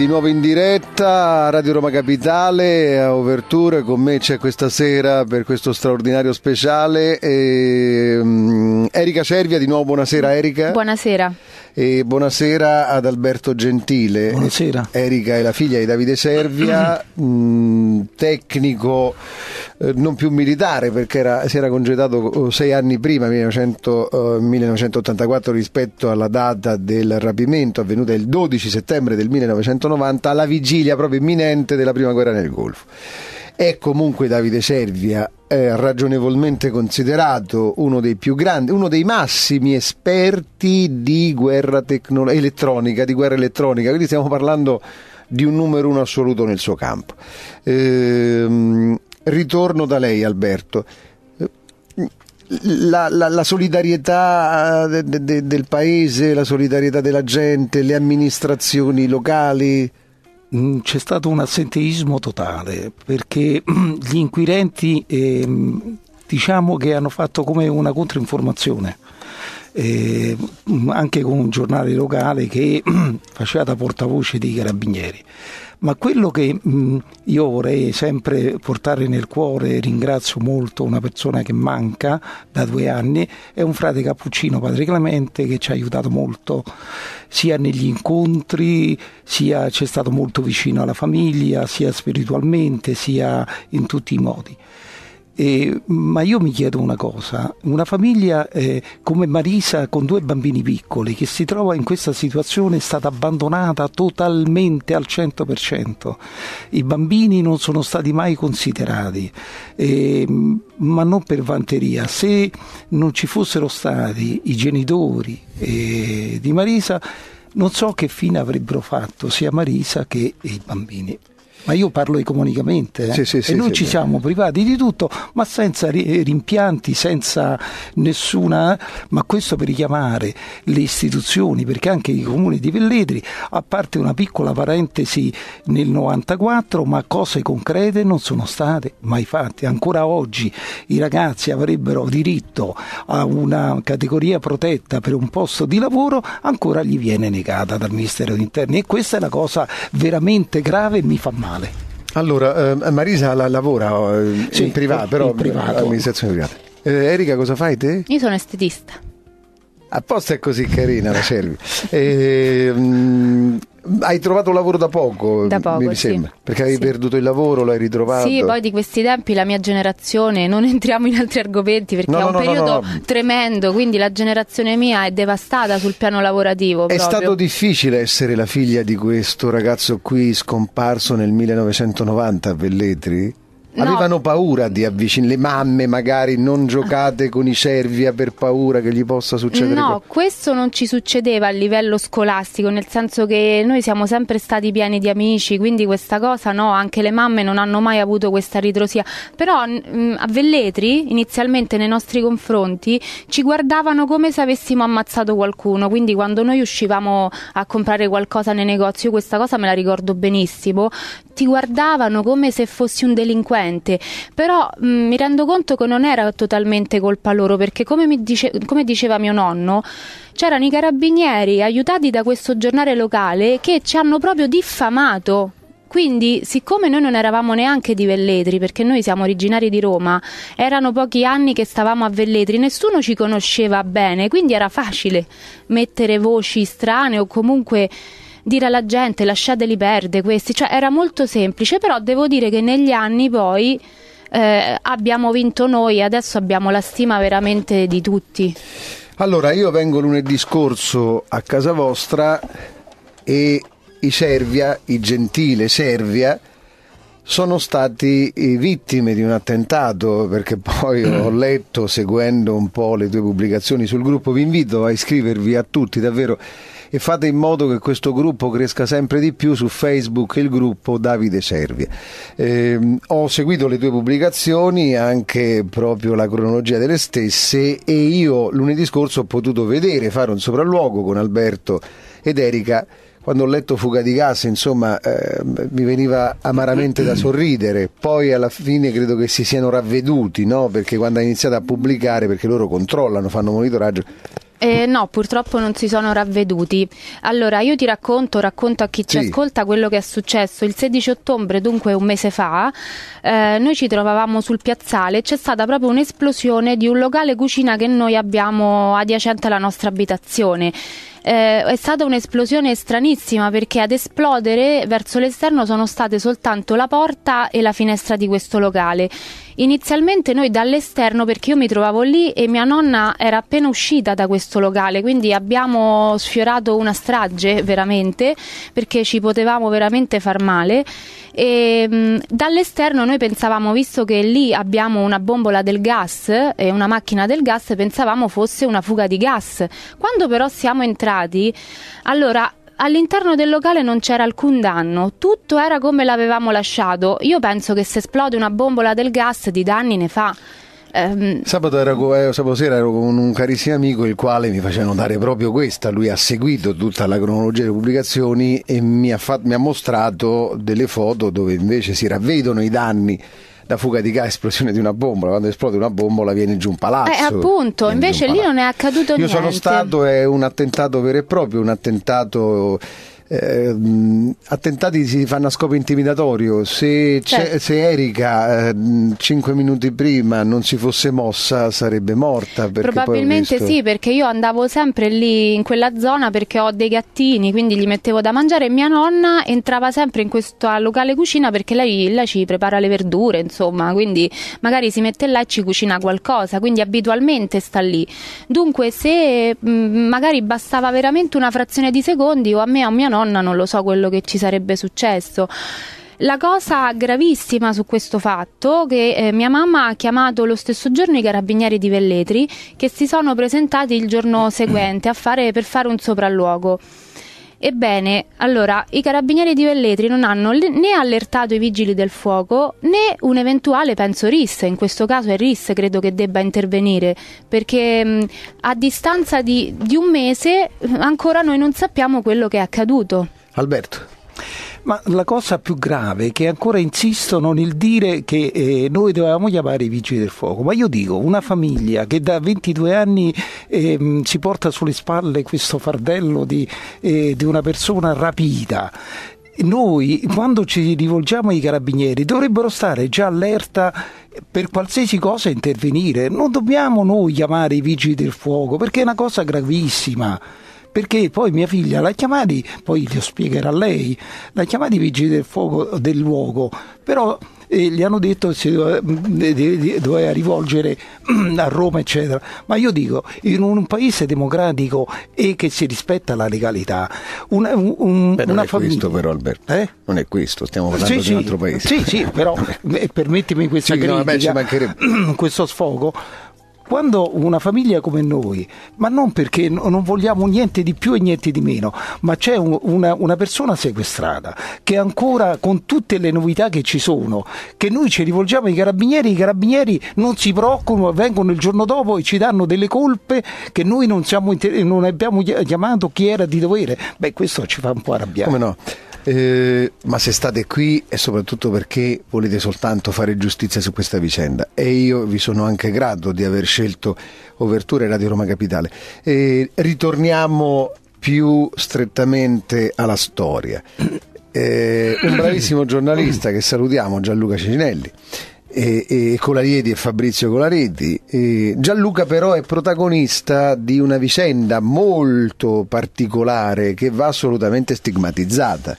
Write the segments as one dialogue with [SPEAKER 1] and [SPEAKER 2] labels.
[SPEAKER 1] Di nuovo in diretta a Radio Roma Capitale, a Overture, con me c'è questa sera per questo straordinario speciale e, um, Erika Cervia, di nuovo buonasera Erika. Buonasera. E buonasera ad Alberto Gentile. Buonasera. Erika è la figlia di Davide Servia, mh, mm, tecnico eh, non più militare perché era, si era congedato oh, sei anni prima, 1900, eh, 1984, rispetto alla data del rapimento avvenuta il 12 settembre del 1990, alla vigilia proprio imminente della prima guerra nel Golfo è comunque Davide Servia eh, ragionevolmente considerato uno dei più grandi, uno dei massimi esperti di guerra tecno- elettronica, di guerra elettronica, quindi stiamo parlando di un numero uno assoluto nel suo campo. Eh, ritorno da lei Alberto. Eh, la, la, la, solidarietà eh, de, de, del paese, la solidarietà della gente, le amministrazioni locali, Mm, c'è stato un assenteismo totale perché mm, gli inquirenti
[SPEAKER 2] eh, diciamo che hanno fatto come una controinformazione eh, anche con un giornale locale che faceva da portavoce dei carabinieri. Ma quello che mh, mm, io vorrei sempre portare nel cuore, ringrazio molto una persona che manca da due anni, è un frate cappuccino, padre Clemente, che ci ha aiutato molto, sia negli incontri, sia ci è stato molto vicino alla famiglia, sia spiritualmente, sia in tutti i modi. Eh, ma io mi chiedo una cosa, una famiglia eh, come Marisa con due bambini piccoli che si trova in questa situazione è stata abbandonata totalmente al 100%, i bambini non sono stati mai considerati, eh, ma non per vanteria, se non ci fossero stati i genitori eh, di Marisa non so che fine avrebbero fatto sia Marisa che i bambini ma io parlo economicamente eh? sì, sì, e sì, noi ci siamo privati di tutto, ma senza eh, rimpianti, senza nessuna, eh. ma questo per richiamare le istituzioni, perché anche i comuni di Velletri, a parte una piccola parentesi nel 94, ma cose concrete non sono state mai fatte. Ancora oggi i ragazzi avrebbero diritto a una categoria protetta per un posto di lavoro, ancora gli viene negata dal Ministero degli Interni e questa è la cosa
[SPEAKER 1] veramente grave e mi fa male male. Allora, ehm, eh, Marisa la lavora eh, sì, in privato, però in privato. amministrazione privata. Eh, Erika, cosa fai te?
[SPEAKER 3] Io sono estetista.
[SPEAKER 1] Apposta è così carina la Selvi. E, um, hai trovato un lavoro da poco, da poco mi sì. sembra, perché hai sì. perduto il lavoro, l'hai ritrovato. Sì, poi
[SPEAKER 3] di questi tempi la mia generazione, non entriamo in altri argomenti perché no, è un no, periodo no, tremendo, quindi la generazione mia è devastata sul piano lavorativo. È proprio. stato
[SPEAKER 1] difficile essere la figlia di questo ragazzo qui scomparso nel 1990 a Velletri? No. Avevano paura di avvicinare le mamme, magari non giocate con i cervia per paura che gli possa succedere. No, co-
[SPEAKER 3] questo non ci succedeva a livello scolastico, nel senso che noi siamo sempre stati pieni di amici, quindi questa cosa no, anche le mamme non hanno mai avuto questa ritrosia. Però mh, mm, a Velletri, inizialmente nei nostri confronti, ci guardavano come se avessimo ammazzato qualcuno, quindi quando noi uscivamo a comprare qualcosa nei negozi, io questa cosa me la ricordo benissimo, ti guardavano come se fossi un delinquente, però mh, mi rendo conto che non era totalmente colpa loro perché come, dice, come diceva mio nonno c'erano i carabinieri aiutati da questo giornale locale che ci hanno proprio diffamato quindi, siccome noi non eravamo neanche di Velletri, perché noi siamo originari di Roma, erano pochi anni che stavamo a Velletri, nessuno ci conosceva bene, quindi era facile mettere voci strane o comunque dire alla gente lasciateli perdere questi, cioè era molto semplice, però devo dire che negli anni poi eh, abbiamo vinto noi, adesso abbiamo la stima veramente di tutti.
[SPEAKER 1] Allora, io vengo lunedì scorso a casa vostra e i Servia, i gentile Servia, sono stati eh, vittime di un attentato perché poi ho letto seguendo un po' le tue pubblicazioni sul gruppo vi invito a iscrivervi a tutti davvero e fate in modo che questo gruppo cresca sempre di più su Facebook, il gruppo Davide Servia. Eh, ho seguito le tue pubblicazioni, anche proprio la cronologia delle stesse e io lunedì scorso ho potuto vedere, fare un sopralluogo con Alberto ed Erika quando ho letto Fuga di gas, insomma, eh, mi veniva amaramente da sorridere. Poi alla fine credo che si siano ravveduti, no? Perché quando ha iniziato a pubblicare, perché loro controllano, fanno monitoraggio,
[SPEAKER 3] eh, no, purtroppo non si sono ravveduti. Allora, io ti racconto, racconto a chi sì. ci ascolta quello che è successo. Il 16 ottobre, dunque un mese fa, eh, noi ci trovavamo sul piazzale e c'è stata proprio un'esplosione di un locale cucina che noi abbiamo adiacente alla nostra abitazione. Eh, è stata un'esplosione stranissima perché ad esplodere verso l'esterno sono state soltanto la porta e la finestra di questo locale. Inizialmente noi dall'esterno, perché io mi trovavo lì e mia nonna era appena uscita da questo locale, quindi abbiamo sfiorato una strage veramente, perché ci potevamo veramente far male. E, mh, mm, dall'esterno noi pensavamo, visto che lì abbiamo una bombola del gas e una macchina del gas, pensavamo fosse una fuga di gas. Quando però siamo entrati, allora All'interno del locale non c'era alcun danno, tutto era come l'avevamo lasciato. Io penso che se esplode una bombola del gas di danni ne fa. Um...
[SPEAKER 1] Sabato, ero, eh, sabato, sera ero con un carissimo amico il quale mi faceva notare proprio questa, lui ha seguito tutta la cronologia delle pubblicazioni e mi ha, fatto, mi ha mostrato delle foto dove invece si ravvedono i danni la fuga di gas, esplosione di una bombola, quando esplode una bombola viene giù un palazzo. Eh, appunto,
[SPEAKER 3] invece lì non è accaduto Io niente. Io sono
[SPEAKER 1] stato, è un attentato vero e proprio, un attentato eh, attentati si fanno a scopo intimidatorio. Se, certo. se Erika eh, 5 minuti prima non si fosse mossa sarebbe morta. Probabilmente visto... sì,
[SPEAKER 3] perché io andavo sempre lì in quella zona perché ho dei gattini, quindi gli mettevo da mangiare e mia nonna entrava sempre in questo locale cucina perché lei, lei ci prepara le verdure, insomma, quindi magari si mette là e ci cucina qualcosa, quindi abitualmente sta lì. Dunque se mh, mm, magari bastava veramente una frazione di secondi o a me o a mia nonna nonna non lo so quello che ci sarebbe successo. La cosa gravissima su questo fatto è che eh, mia mamma ha chiamato lo stesso giorno i carabinieri di Velletri che si sono presentati il giorno seguente fare, per fare un sopralluogo. Ebbene, allora, i carabinieri di Velletri non hanno né allertato i vigili del fuoco né un eventuale, penso, RIS, in questo caso è RIS credo che debba intervenire, perché mh, mm, a distanza di, di un mese mm, ancora noi non sappiamo quello che è accaduto.
[SPEAKER 1] Alberto.
[SPEAKER 2] Ma la cosa più grave è che ancora insistono nel dire che eh, noi dovevamo chiamare i vigili del fuoco, ma io dico una famiglia che da 22 anni eh, si porta sulle spalle questo fardello di, eh, di una persona rapita noi quando ci rivolgiamo ai carabinieri dovrebbero stare già allerta per qualsiasi cosa intervenire. Non dobbiamo noi chiamare i vigili del fuoco perché è una cosa gravissima perché poi mia figlia l'ha chiamata, poi glielo spiegherà lei, l'ha chiamata i vigili del fuoco del luogo, però eh, gli hanno detto se doveva mm, eh, rivolgere mm, a Roma eccetera ma io dico in un paese democratico e che si rispetta la legalità una, un, Beh, una non è famiglia... questo però
[SPEAKER 1] Alberto eh? non è questo stiamo parlando sì, di sì. un altro paese sì sì però
[SPEAKER 2] eh, permettimi questa sì, critica, no, beh, questo sfogo quando una famiglia come noi, ma non perché non vogliamo niente di più e niente di meno, ma c'è un, una, una, persona sequestrata che ancora con tutte le novità che ci sono, che noi ci rivolgiamo ai carabinieri, i carabinieri non si preoccupano, vengono il giorno dopo e ci danno delle colpe che noi non, siamo, non abbiamo chiamato chi era di dovere, beh questo ci fa un po' arrabbiare. Come
[SPEAKER 1] no? Eh, ma se state qui è soprattutto perché volete soltanto fare giustizia su questa vicenda e io vi sono anche grato di aver scelto Overture Radio Roma Capitale. Eh, ritorniamo più strettamente alla storia. Eh, un bravissimo giornalista che salutiamo, Gianluca Cicinelli, e, e Colarieti e Fabrizio Colarieti. E Gianluca però è protagonista di una vicenda molto particolare che va assolutamente stigmatizzata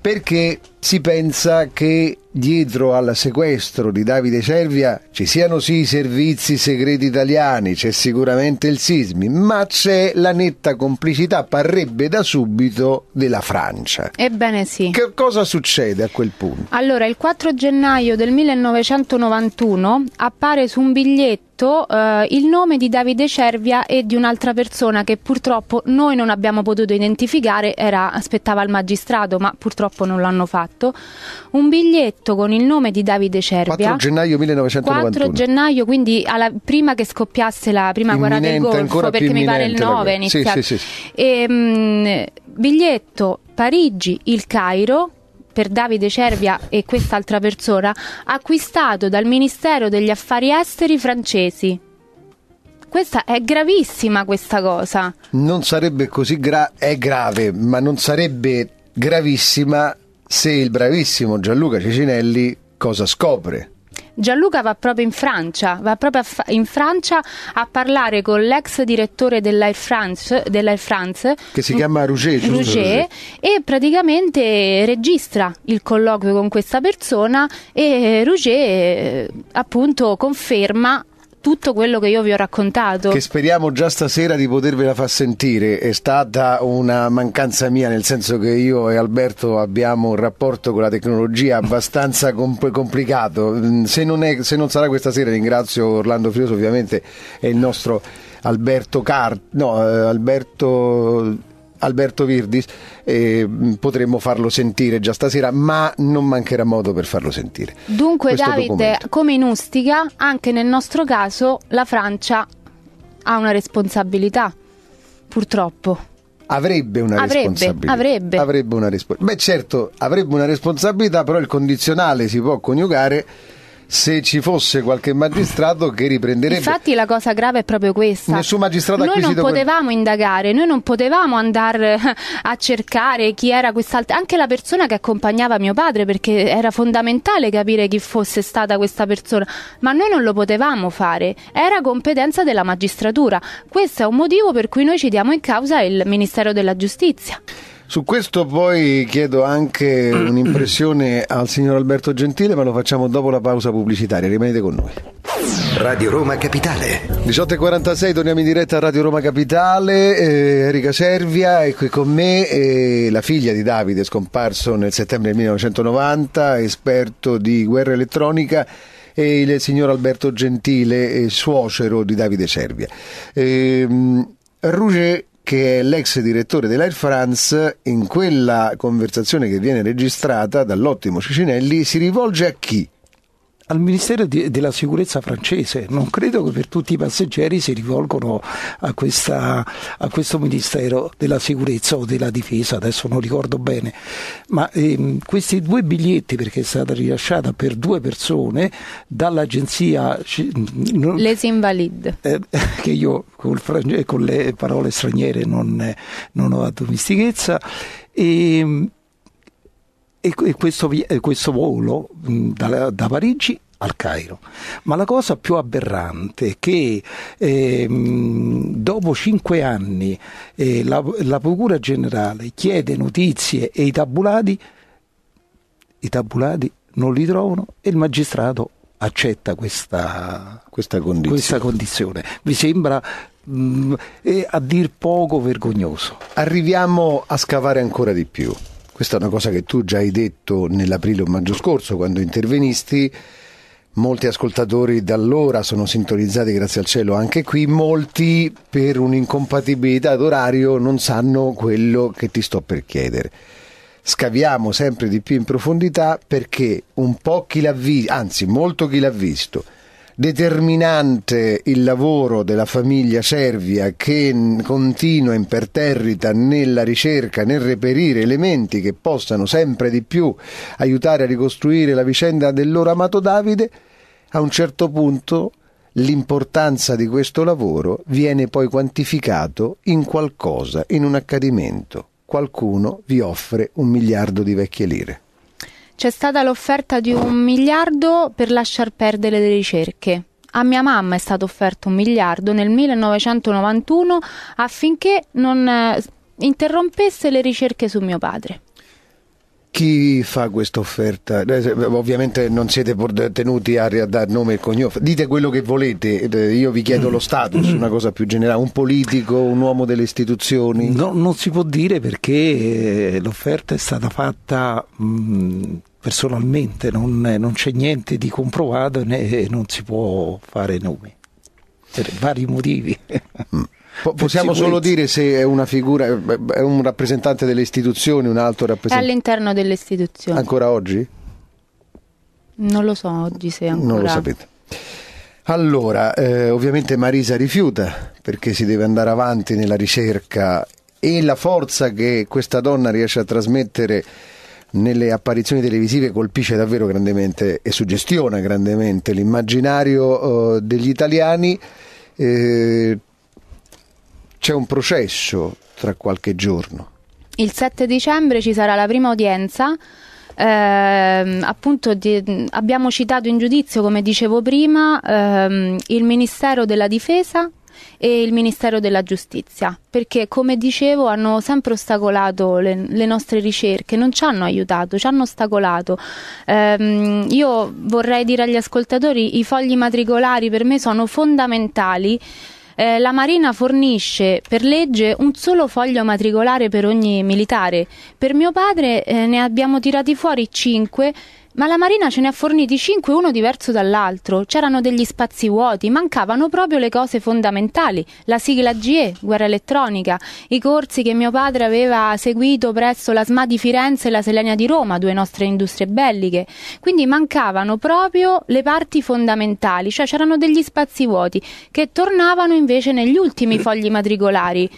[SPEAKER 1] perché si pensa che dietro al sequestro di Davide Cervia ci siano sì i servizi segreti italiani, c'è sicuramente il Sismi, ma c'è la netta complicità, parrebbe da subito, della Francia.
[SPEAKER 3] Ebbene sì. Che
[SPEAKER 1] cosa succede a quel punto?
[SPEAKER 3] Allora, il 4 gennaio del 1991 appare su un biglietto Uh, il nome di Davide Cervia e di un'altra persona che purtroppo noi non abbiamo potuto identificare, era, aspettava il magistrato ma purtroppo non l'hanno fatto fatto certo. un biglietto con il nome di Davide Cervia 4
[SPEAKER 1] gennaio 1991 4 gennaio
[SPEAKER 3] quindi alla, prima che scoppiasse la prima guerra del Golfo perché mi pare il 9 inizia sì, sì, sì. E, ehm, mh, biglietto Parigi il Cairo per Davide Cervia e quest'altra persona acquistato dal Ministero degli Affari Esteri francesi questa è gravissima questa cosa.
[SPEAKER 1] Non sarebbe così grave, è grave, ma non sarebbe gravissima se il bravissimo Gianluca Cecinelli cosa scopre.
[SPEAKER 3] Gianluca va proprio in Francia, va proprio in Francia a parlare con l'ex direttore dell'Air France, dell'Air France che
[SPEAKER 1] si chiama Rouget, Rouget,
[SPEAKER 3] e praticamente registra il colloquio con questa persona e Rouget eh, appunto conferma tutto quello che io vi ho raccontato. Che
[SPEAKER 1] speriamo già stasera di potervela far sentire. È stata una mancanza mia, nel senso che io e Alberto abbiamo un rapporto con la tecnologia abbastanza compl- complicato. Mm, se non, è, se non sarà questa sera, ringrazio Orlando Frioso, ovviamente, e il nostro Alberto Car... No, eh, Alberto Alberto Virdis eh, potremmo farlo sentire già stasera, ma non mancherà modo per farlo sentire.
[SPEAKER 3] Dunque Davide, documento. come in Ustica, anche nel nostro caso la Francia ha una responsabilità, purtroppo.
[SPEAKER 1] Avrebbe una avrebbe, responsabilità. Avrebbe. avrebbe una responsabilità. Beh certo, avrebbe una responsabilità, però il condizionale si può coniugare se ci fosse qualche magistrato che riprenderebbe. Infatti,
[SPEAKER 3] la cosa grave è proprio questa: nessun magistrato Noi non potevamo quel... indagare, noi non potevamo andare a cercare chi era quest'altra, anche la persona che accompagnava mio padre, perché era fondamentale capire chi fosse stata questa persona. Ma noi non lo potevamo fare, era competenza della magistratura. Questo è un motivo per cui noi ci diamo in causa il Ministero della Giustizia.
[SPEAKER 1] Su questo poi chiedo anche un'impressione al signor Alberto Gentile, ma lo facciamo dopo la pausa pubblicitaria. Rimanete con noi. Radio Roma Capitale 18.46 torniamo in diretta a Radio Roma Capitale eh, Erika Servia è qui con me eh, la figlia di Davide scomparso nel settembre 1990 esperto di guerra elettronica e il signor Alberto Gentile eh, suocero di Davide Servia eh, Ruge che è l'ex direttore dell'Air France, in quella conversazione che viene registrata dall'ottimo Cicinelli si rivolge a chi? al Ministero di, della Sicurezza
[SPEAKER 2] francese, non credo che per tutti i passeggeri si rivolgono a, questa, a questo Ministero della Sicurezza o della Difesa, adesso non ricordo bene, ma ehm, questi due biglietti, perché è stata rilasciata per due persone dall'agenzia... Mm,
[SPEAKER 3] Les Invalides.
[SPEAKER 2] Eh, che io col, con le parole straniere non, non ho addomestichezza, e ehm, e, questo, questo, volo da, da Parigi al Cairo. Ma la cosa più aberrante è che ehm, dopo cinque anni eh, la, la, Procura Generale chiede notizie e i tabulati, i tabulati non li trovano e il magistrato accetta questa,
[SPEAKER 1] questa, condizione. questa condizione. Mi sembra mh, eh, a dir poco vergognoso. Arriviamo a scavare ancora di più. Questa è una cosa che tu già hai detto nell'aprile o maggio scorso quando intervenisti. Molti ascoltatori da allora sono sintonizzati, grazie al cielo, anche qui. Molti, per un'incompatibilità d'orario, non sanno quello che ti sto per chiedere. Scaviamo sempre di più in profondità perché un po' chi l'ha visto, anzi molto chi l'ha visto, determinante il lavoro della famiglia Servia che continua imperterrita nella ricerca, nel reperire elementi che possano sempre di più aiutare a ricostruire la vicenda del loro amato Davide, a un certo punto l'importanza di questo lavoro viene poi quantificato in qualcosa, in un accadimento. Qualcuno vi offre un miliardo di vecchie lire
[SPEAKER 3] c'è stata l'offerta di un miliardo per lasciar perdere le ricerche. A mia mamma è stato offerto un miliardo nel 1991 affinché non eh, interrompesse le ricerche su mio padre
[SPEAKER 1] chi fa questa offerta? Eh, ovviamente non siete tenuti a dare nome e cognome, dite quello che volete, eh, io vi chiedo lo status, una cosa più generale, un politico, un uomo delle istituzioni? No, non si può dire perché eh, l'offerta è stata fatta
[SPEAKER 2] personalmente, non, non c'è niente di comprovato e non si può fare nome, per vari motivi. Mm possiamo solo dire
[SPEAKER 1] se è una figura, eh, è un rappresentante delle istituzioni, un altro rappresentante.
[SPEAKER 3] all'interno delle istituzioni. Ancora oggi? Non lo so oggi se ancora. Non lo sapete.
[SPEAKER 1] Allora, eh, ovviamente Marisa rifiuta perché si deve andare avanti nella ricerca e la forza che questa donna riesce a trasmettere nelle apparizioni televisive colpisce davvero grandemente e suggestiona grandemente l'immaginario eh, degli italiani. Eh, c'è un processo tra qualche giorno.
[SPEAKER 3] Il 7 dicembre ci sarà la prima udienza. Eh, appunto di, abbiamo citato in giudizio, come dicevo prima, ehm, il Ministero della Difesa e il Ministero della Giustizia, perché come dicevo hanno sempre ostacolato le, le nostre ricerche, non ci hanno aiutato, ci hanno ostacolato. Ehm, io vorrei dire agli ascoltatori, i fogli matricolari per me sono fondamentali eh, la Marina fornisce per legge un solo foglio matricolare per ogni militare. Per mio padre eh, ne abbiamo tirati fuori cinque ma la Marina ce ne ha forniti cinque, uno diverso dall'altro. C'erano degli spazi vuoti, mancavano proprio le cose fondamentali. La sigla GE, guerra elettronica, i corsi che mio padre aveva seguito presso la SMA di Firenze e la Selenia di Roma, due nostre industrie belliche. Quindi mancavano proprio le parti fondamentali, cioè c'erano degli spazi vuoti che tornavano invece negli ultimi fogli matricolari.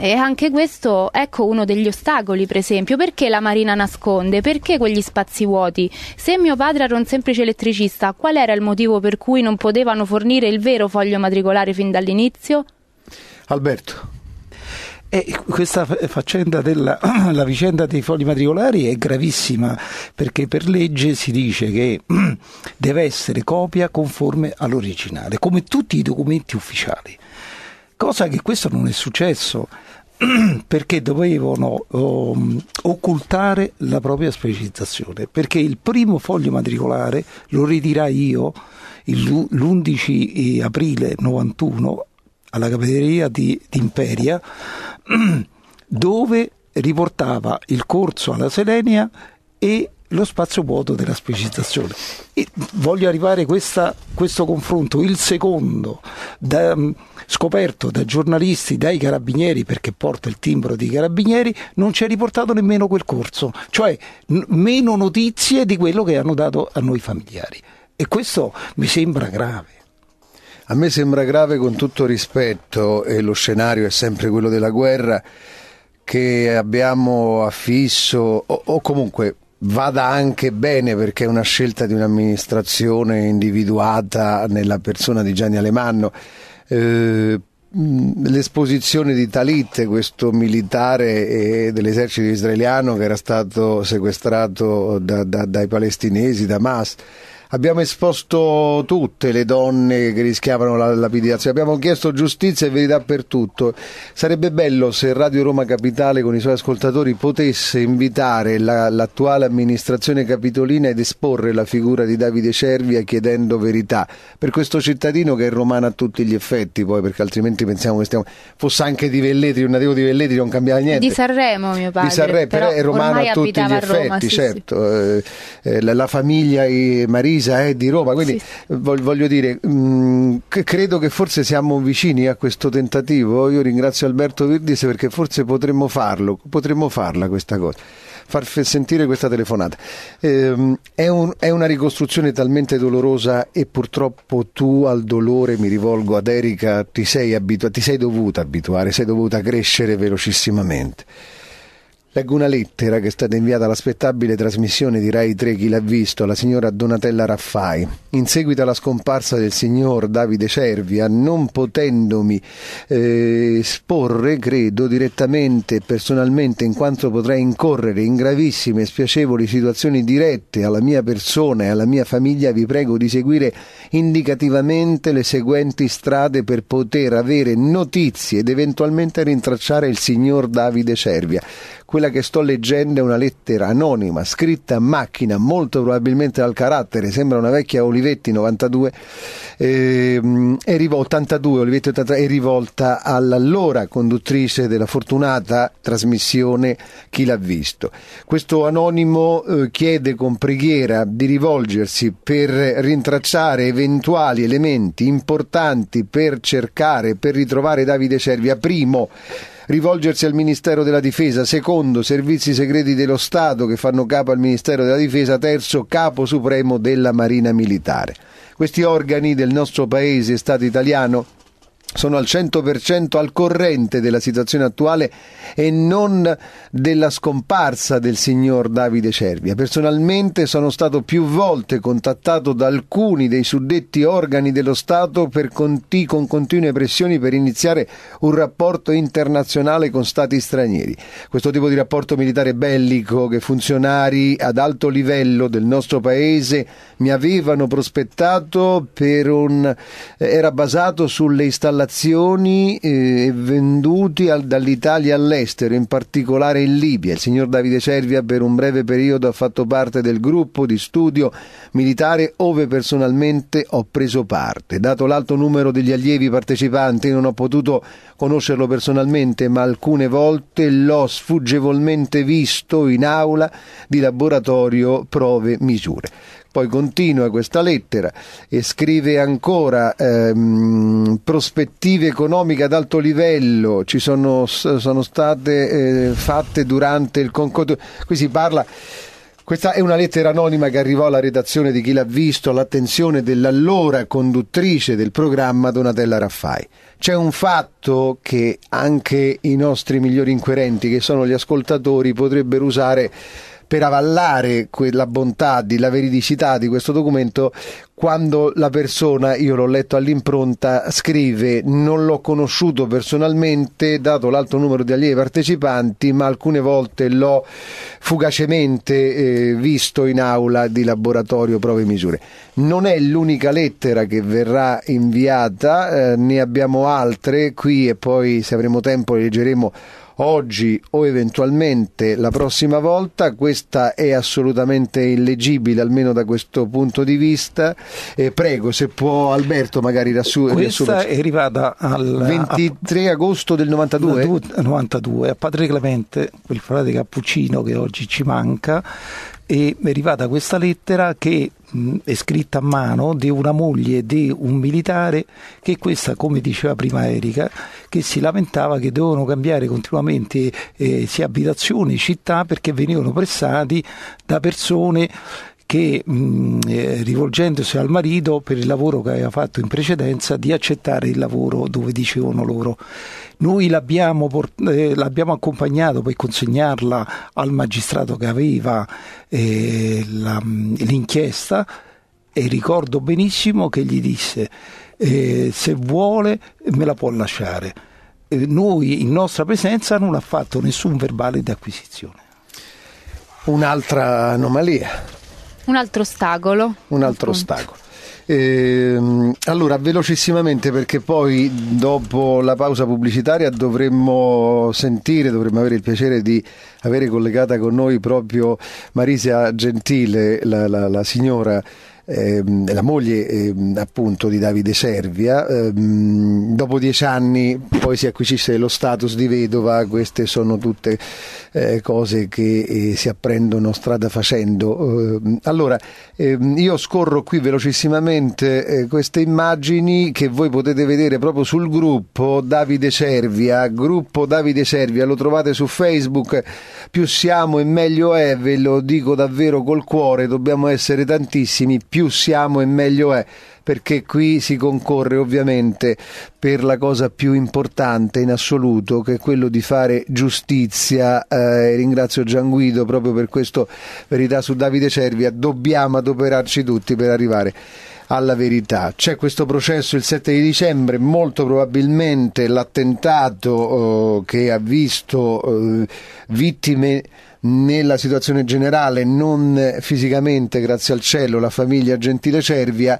[SPEAKER 3] E anche questo, ecco uno degli ostacoli, per esempio. Perché la Marina nasconde? Perché quegli spazi vuoti? Se mio padre era un semplice elettricista, qual era il motivo per cui non potevano fornire il vero foglio matricolare fin dall'inizio?
[SPEAKER 1] Alberto.
[SPEAKER 2] E questa faccenda della vicenda dei fogli matricolari è gravissima perché per legge si dice che deve essere copia conforme all'originale, come tutti i documenti ufficiali cosa che questo non è successo. perché dovevano um, occultare la propria specializzazione, perché il primo foglio matricolare lo ritirai io il, l'11 eh, aprile 91 alla capelleria di, di Imperia, dove riportava il corso alla Selenia e lo spazio vuoto della specializzazione. E voglio arrivare a questo confronto, il secondo, da, mm, scoperto da giornalisti, dai carabinieri, perché porta il timbro dei carabinieri, non ci ha riportato nemmeno quel corso, cioè n- meno notizie di quello che hanno dato a noi familiari. E questo mi sembra grave.
[SPEAKER 1] A me sembra grave con tutto rispetto, e lo scenario è sempre quello della guerra, che abbiamo affisso, o, o comunque vada anche bene perché è una scelta di un'amministrazione individuata nella persona di Gianni Alemanno. Eh, l'esposizione di Talit, questo militare dell'esercito israeliano che era stato sequestrato da, da, dai palestinesi, da Hamas, abbiamo esposto tutte le donne che rischiavano la lapidazione, abbiamo chiesto giustizia e verità per tutto. Sarebbe bello se Radio Roma Capitale con i suoi ascoltatori potesse invitare la, l'attuale amministrazione capitolina ed esporre la figura di Davide Cervia chiedendo verità per questo cittadino che è romano a tutti gli effetti, poi perché altrimenti pensiamo che stiamo fosse anche di Velletri, un nativo di Velletri non cambiava niente. Di
[SPEAKER 3] Sanremo, mio padre. Di Sanremo, però, però è romano a tutti gli effetti, Roma, sì, certo.
[SPEAKER 1] Sì. Eh, eh, la, la famiglia Marisa Pisa e eh, di Roma, quindi sì. voglio dire, mh, mm, credo che forse siamo vicini a questo tentativo. Io ringrazio Alberto Virdis perché forse potremmo farlo, potremmo farla questa cosa far sentire questa telefonata. Eh, è, un, è, una ricostruzione talmente dolorosa e purtroppo tu al dolore, mi rivolgo ad Erika, ti sei, abitu- ti sei dovuta abituare, sei dovuta crescere velocissimamente. Leggo una lettera che è stata inviata alla spettabile trasmissione di Rai 3 Chi l'ha visto, alla signora Donatella Raffai. In seguito alla scomparsa del signor Davide Cervia, non potendomi eh, esporre, credo, direttamente e personalmente, in quanto potrei incorrere in gravissime e spiacevoli situazioni dirette alla mia persona e alla mia famiglia, vi prego di seguire indicativamente le seguenti strade per poter avere notizie ed eventualmente rintracciare il signor Davide Cervia. Quella che sto leggendo è una lettera anonima, scritta a macchina, molto probabilmente dal carattere, sembra una vecchia Olivetti 92, ehm, è rivolta, 82, Olivetti 83, è rivolta all'allora conduttrice della fortunata trasmissione Chi l'ha visto. Questo anonimo eh, chiede con preghiera di rivolgersi per rintracciare eventuali elementi importanti per cercare, per ritrovare Davide Servia. primo rivolgersi al Ministero della Difesa, secondo servizi segreti dello Stato che fanno capo al Ministero della Difesa, terzo capo supremo della Marina Militare. Questi organi del nostro paese, Stato italiano, sono al 100% al corrente della situazione attuale e non della scomparsa del signor Davide Cervia. Personalmente sono stato più volte contattato da alcuni dei suddetti organi dello Stato conti, con continue pressioni per iniziare un rapporto internazionale con stati stranieri. Questo tipo di rapporto militare bellico che funzionari ad alto livello del nostro paese mi avevano prospettato un, eh, era basato sulle installazioni installazioni eh, venduti al, dall'Italia all'estero, in particolare in Libia. Il signor Davide Cervia per un breve periodo ha fatto parte del gruppo di studio militare ove personalmente ho preso parte. Dato l'alto numero degli allievi partecipanti non ho potuto conoscerlo personalmente, ma alcune volte l'ho sfuggevolmente visto in aula di laboratorio prove misure. Poi continua questa lettera e scrive ancora ehm, prospettive economiche ad alto livello ci sono, sono state eh, fatte durante il concorso. Qui si parla questa è una lettera anonima che arrivò alla redazione di chi l'ha visto all'attenzione dell'allora conduttrice del programma Donatella Raffai. C'è un fatto che anche i nostri migliori inquirenti, che sono gli ascoltatori, potrebbero usare per avallare la bontà, di, la veridicità di questo documento quando la persona, io l'ho letto all'impronta, scrive non l'ho conosciuto personalmente dato l'alto numero di allievi partecipanti, ma alcune volte l'ho fugacemente eh, visto in aula di laboratorio prove e misure. Non è l'unica lettera che verrà inviata, eh, ne abbiamo altre qui e poi se avremo tempo leggeremo oggi o eventualmente la prossima volta, questa è assolutamente illegibile almeno da questo punto di vista. Eh, prego, se può Alberto magari rassumere. Questa è arrivata al 23 a, agosto del 92?
[SPEAKER 2] 92 a Padre Clemente, quel frate cappuccino che oggi ci manca, E è arrivata questa lettera che mh, è scritta a mano di una moglie di un militare che questa, come diceva prima Erika, che si lamentava che dovevano cambiare continuamente eh, sia abitazioni, città perché venivano pressati da persone che mh, eh, rivolgendosi al marito per il lavoro che aveva fatto in precedenza di accettare il lavoro dove dicevano loro noi l'abbiamo, port- eh, l'abbiamo accompagnato per consegnarla al magistrato che aveva eh, la, l'inchiesta e ricordo benissimo che gli disse eh, se vuole me la può lasciare. Eh, noi in nostra presenza
[SPEAKER 1] non ha fatto nessun verbale di acquisizione. Un'altra anomalia.
[SPEAKER 3] Un altro ostacolo.
[SPEAKER 1] Un altro ostacolo. Eh, allora, velocissimamente perché poi dopo la pausa pubblicitaria dovremmo sentire, dovremmo avere il piacere di avere collegata con noi proprio Marisa Gentile, la, la, la signora ehm, la moglie ehm, appunto di Davide Servia. Ehm, dopo dieci anni poi si acquisisce lo status di vedova, queste sono tutte eh, cose che eh, si apprendono strada facendo. Ehm, allora, ehm, io scorro qui velocissimamente eh, queste immagini che voi potete vedere proprio sul gruppo Davide Servia, gruppo Davide Servia, lo trovate su Facebook, più siamo e meglio è, ve lo dico davvero col cuore, dobbiamo essere tantissimi più siamo e meglio è, perché qui si concorre ovviamente per la cosa più importante in assoluto, che è quello di fare giustizia. Eh, ringrazio Guido proprio per questo verità su Davide Cervia. Dobbiamo adoperarci tutti per arrivare alla verità. C'è questo processo il 7 di dicembre, molto probabilmente l'attentato eh, che ha visto eh, vittime nella situazione generale, non fisicamente, grazie al cielo, la famiglia Gentile Cervia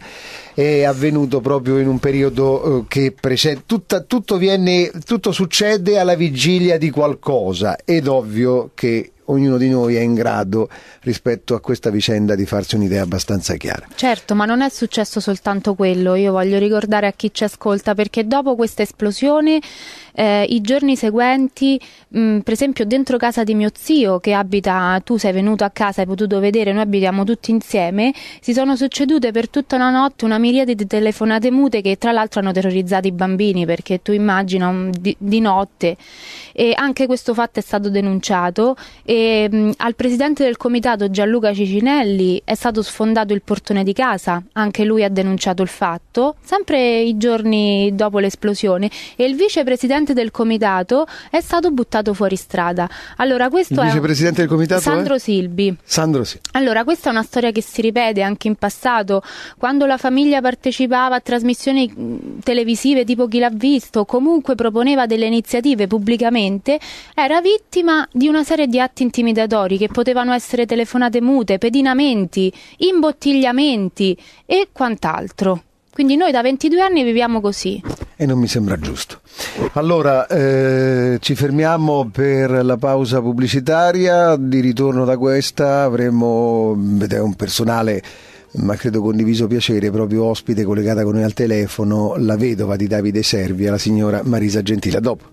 [SPEAKER 1] è avvenuto proprio in un periodo eh, che precede. Tutta, tutto, viene, tutto succede alla vigilia di qualcosa ed ovvio che ognuno di noi è in grado rispetto a questa vicenda di farsi un'idea abbastanza chiara.
[SPEAKER 3] Certo, ma non è successo soltanto quello, io voglio ricordare a chi ci ascolta perché dopo questa esplosione eh, i giorni seguenti, mh, mm, per esempio dentro casa di mio zio che abita, tu sei venuto a casa, hai potuto vedere, noi abitiamo tutti insieme, si sono succedute per tutta una notte una miriade di telefonate mute che tra l'altro hanno terrorizzato i bambini perché tu immagina mm, di, di, notte e anche questo fatto è stato denunciato e mh, mm, al presidente del comitato Gianluca Cicinelli è stato sfondato il portone di casa, anche lui ha denunciato il fatto, sempre i giorni dopo l'esplosione e il vicepresidente vicepresidente del comitato è stato buttato fuori strada. Allora, questo Il vicepresidente è del comitato Sandro eh? Silbi.
[SPEAKER 1] Sandro Silbi.
[SPEAKER 3] Allora, questa è una storia che si ripete anche in passato, quando la famiglia partecipava a trasmissioni televisive tipo Chi l'ha visto, comunque proponeva delle iniziative pubblicamente, era vittima di una serie di atti intimidatori che potevano essere telefonate mute, pedinamenti, imbottigliamenti e quant'altro. Quindi noi da 22 anni viviamo così.
[SPEAKER 1] E non mi sembra giusto. Allora, eh, ci fermiamo per la pausa pubblicitaria, di ritorno da questa avremo, ed un personale ma credo condiviso piacere, proprio ospite collegata con noi al telefono, la vedova di Davide Servia, la signora Marisa Gentile. A dopo.